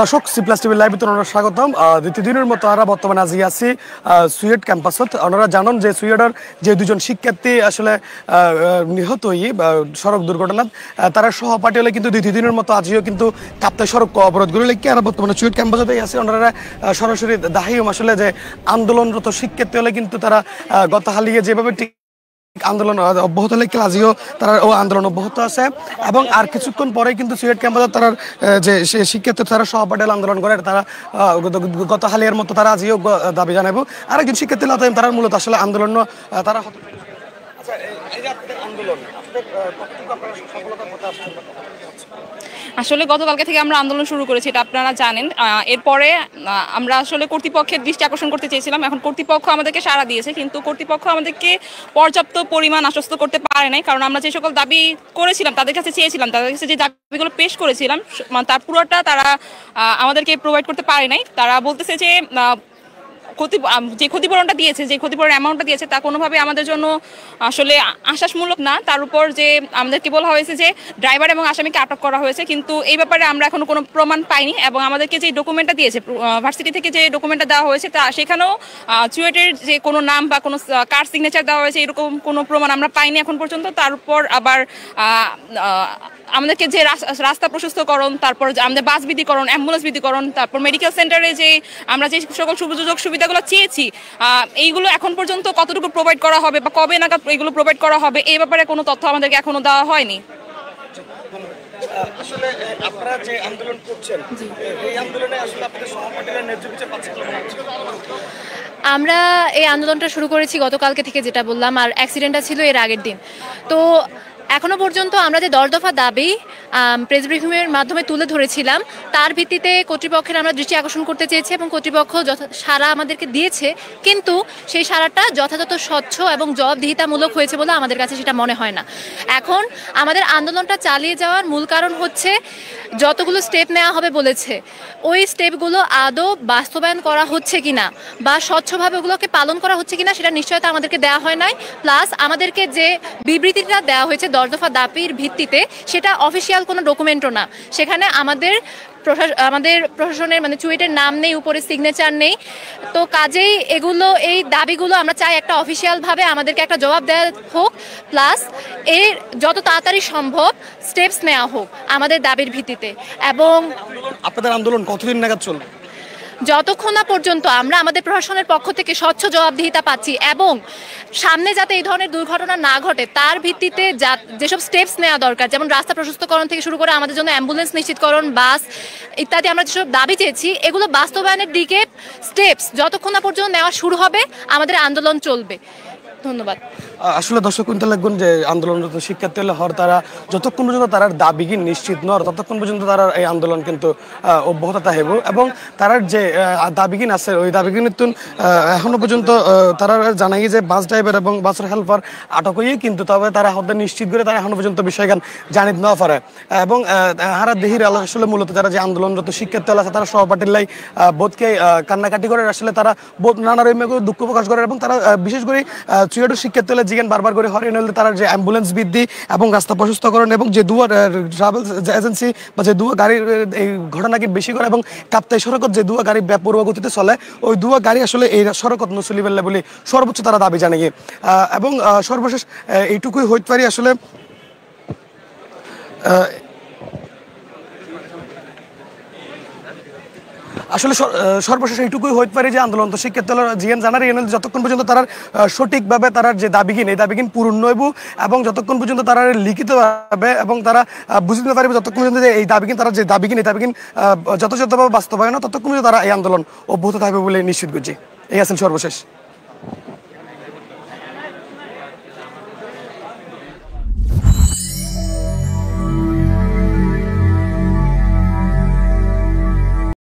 দর্শক C plus টিভির live বিতরণ স্বাগতম দ্বিতীয় দিনের মতো আমরা বর্তমানে আজি আছি সুয়েড ক্যাম্পাসত ওনারা জানান যে সুয়েডের যে দুজন শিক্ষার্থী আসলে নিহত হই সড়ক দুর্ঘটনা তারা সহপাঠী হলে কিন্তু দ্বিতীয় দিনের মতো আজিও কিন্তু কাপ্তে সড়ক অবরোধগুলো লেগে আর বর্তমানে সুয়েড ক্যাম্পাসতেই আছে ওনারা সরাসরি দাহিম আসলে যে আন্দোলনরত শিক্ষার্থী হলে কিন্তু তারা গত হালিয়ে যেভাবে আন্দোলন অব্যাহত লেখে আজিও তারা ও আন্দোলন অব্যাহত আছে এবং আর কিছুক্ষণ পরে কিন্তু সিলেট ক্যাম্পাসে তারা যে শিক্ষার্থী তারা সহপাঠেল আন্দোলন করে তারা গত হালিয়ার মতো তারা আজিও দাবি জানাবো একজন শিক্ষার্থী লতাম তারা মূলত আসলে আন্দোলন তারা আচ্ছা, আন্দোলন আসলে গতকালকে থেকে আমরা আন্দোলন শুরু করেছি এটা আপনারা জানেন এরপরে আমরা আসলে কর্তৃপক্ষের দৃষ্টি আকর্ষণ করতে চেয়েছিলাম এখন কর্তৃপক্ষ আমাদেরকে সাড়া দিয়েছে কিন্তু কর্তৃপক্ষ আমাদেরকে পর্যাপ্ত পরিমাণ আশ্বস্ত করতে পারে নাই কারণ আমরা যে সকল দাবি করেছিলাম তাদের কাছে চেয়েছিলাম তাদের কাছে যে দাবিগুলো পেশ করেছিলাম মানে তার পুরোটা তারা আমাদেরকে প্রোভাইড করতে পারে নাই তারা বলতেছে যে ক্ষতি যে ক্ষতিপূরণটা দিয়েছে যে ক্ষতিপূরণ অ্যামাউন্টটা দিয়েছে তা কোনোভাবে আমাদের জন্য আসলে আশ্বাসমূলক না তার উপর যে আমাদেরকে বলা হয়েছে যে ড্রাইভার এবং আসামিকে আটক করা হয়েছে কিন্তু এই ব্যাপারে আমরা এখনো কোনো প্রমাণ পাইনি এবং আমাদেরকে যে ডকুমেন্টটা দিয়েছে ভার্সিটি থেকে যে ডকুমেন্টটা দেওয়া হয়েছে তা সেখানেও চুয়েটের যে কোনো নাম বা কোনো কার সিগনেচার দেওয়া হয়েছে এরকম কোনো প্রমাণ আমরা পাইনি এখন পর্যন্ত তারপর আবার আমাদেরকে যে রাস্তা প্রশস্তকরণ তারপর আমাদের বাস বিধিকরণ অ্যাম্বুলেন্স বিধিকরণ তারপর মেডিকেল সেন্টারে যে আমরা যে সকল সুযোগ সুবিধাগুলো চেয়েছি এইগুলো এখন পর্যন্ত কতটুকু প্রোভাইড করা হবে বা কবে নাগাদ এগুলো প্রোভাইড করা হবে এই ব্যাপারে কোনো তথ্য আমাদেরকে এখনো দেওয়া হয়নি আমরা এই আন্দোলনটা শুরু করেছি গতকালকে থেকে যেটা বললাম আর অ্যাক্সিডেন্টটা ছিল এর আগের দিন তো এখনো পর্যন্ত আমরা যে দশ দফা দাবি প্রেস ব্রিফিংয়ের মাধ্যমে তুলে ধরেছিলাম তার ভিত্তিতে কর্তৃপক্ষের আমরা দৃষ্টি আকর্ষণ করতে চেয়েছি এবং কর্তৃপক্ষ সারা আমাদেরকে দিয়েছে কিন্তু সেই সারাটা যথাযথ স্বচ্ছ এবং জবাবদিহিতামূলক হয়েছে বলে আমাদের কাছে সেটা মনে হয় না এখন আমাদের আন্দোলনটা চালিয়ে যাওয়ার মূল কারণ হচ্ছে যতগুলো স্টেপ নেওয়া হবে বলেছে ওই স্টেপগুলো আদৌ বাস্তবায়ন করা হচ্ছে কি না বা স্বচ্ছভাবে ওগুলোকে পালন করা হচ্ছে কি না সেটা নিশ্চয়তা আমাদেরকে দেওয়া হয় নাই প্লাস আমাদেরকে যে বিবৃতিটা দেওয়া হয়েছে দশ দফা দাপির ভিত্তিতে সেটা অফিসিয়াল কোনো ডকুমেন্টও না সেখানে আমাদের আমাদের প্রশাসনের মানে চুয়েটের নাম নেই উপরে সিগনেচার নেই তো কাজেই এগুলো এই দাবিগুলো আমরা চাই একটা অফিসিয়ালভাবে আমাদেরকে একটা জবাব দেওয়া হোক প্লাস এর যত তাড়াতাড়ি সম্ভব স্টেপস নেওয়া হোক আমাদের দাবির ভিত্তিতে এবং আপনাদের আন্দোলন কতদিন নাগাদ চলবে যতক্ষণ না পর্যন্ত আমরা আমাদের প্রশাসনের পক্ষ থেকে স্বচ্ছ জবাবদিহিতা পাচ্ছি এবং সামনে যাতে এই ধরনের দুর্ঘটনা না ঘটে তার ভিত্তিতে যা যেসব স্টেপস নেওয়া দরকার যেমন রাস্তা প্রশস্তকরণ থেকে শুরু করে আমাদের জন্য অ্যাম্বুলেন্স নিশ্চিতকরণ বাস ইত্যাদি আমরা যেসব দাবি চেয়েছি এগুলো বাস্তবায়নের দিকে স্টেপস যতক্ষণ না পর্যন্ত নেওয়া শুরু হবে আমাদের আন্দোলন চলবে ধন্যবাদ আসলে দশ কুইন্টাল লাগবেন যে আন্দোলনরত শিক্ষার্থী হলে হর তারা যতক্ষণ পর্যন্ত তারা দাবি কি নিশ্চিত নয় ততক্ষণ পর্যন্ত তারা এই আন্দোলন কিন্তু অব্যাহত থাকবে এবং তারার যে দাবি কিন আছে ওই দাবি দাবিগিন এখনো পর্যন্ত তারা জানাই যে বাস ড্রাইভার এবং বাসের হেল্পার আটক হয়ে কিন্তু তবে তারা হতে নিশ্চিত করে তারা এখনো পর্যন্ত বিষয় বিষয়গান জানিত না পারে এবং হারা দেহির আসলে মূলত যারা যে আন্দোলনরত শিক্ষার্থী আছে তারা সহপাঠীর লাই বোধকে কান্নাকাটি করে আসলে তারা বোধ নানা রকমের দুঃখ প্রকাশ করে এবং তারা বিশেষ করে চুয়েটু শিক্ষার্থী জিজ্ঞেন বারবার করে হরেন হলে তারা যে অ্যাম্বুলেন্স বৃদ্ধি এবং রাস্তা প্রশস্তকরণ এবং যে দুয়া ট্রাভেল এজেন্সি বা যে দুয়া গাড়ির এই ঘটনাকে বেশি করে এবং কাপ্তাই সড়কত যে দুয়া গাড়ি ব্যাপরোয়া গতিতে চলে ওই দুয়া গাড়ি আসলে এই সড়কত নসলিবেল্লা বলে সর্বোচ্চ তারা দাবি জানিয়ে এবং সর্বশেষ এইটুকুই হইতে পারি আসলে আসলে সর্বশেষ এইটুকুই হইতে পারে যে আন্দোলন তো শিক্ষার্থী জিএন জানার এনএল যতক্ষণ পর্যন্ত তারা সঠিকভাবে তার যে দাবিগিন এই দাবিগিন পূর্ণ হইব এবং যতক্ষণ পর্যন্ত তারা লিখিতভাবে এবং তারা বুঝতে পারবে যতক্ষণ পর্যন্ত যে এই দাবিগিন তারা যে দাবিগিন এই দাবিগিন যথাযথভাবে বাস্তবায়ন ততক্ষণ পর্যন্ত তারা এই আন্দোলন অব্যাহত থাকবে বলে নিশ্চিত করছি এই আছেন সর্বশেষ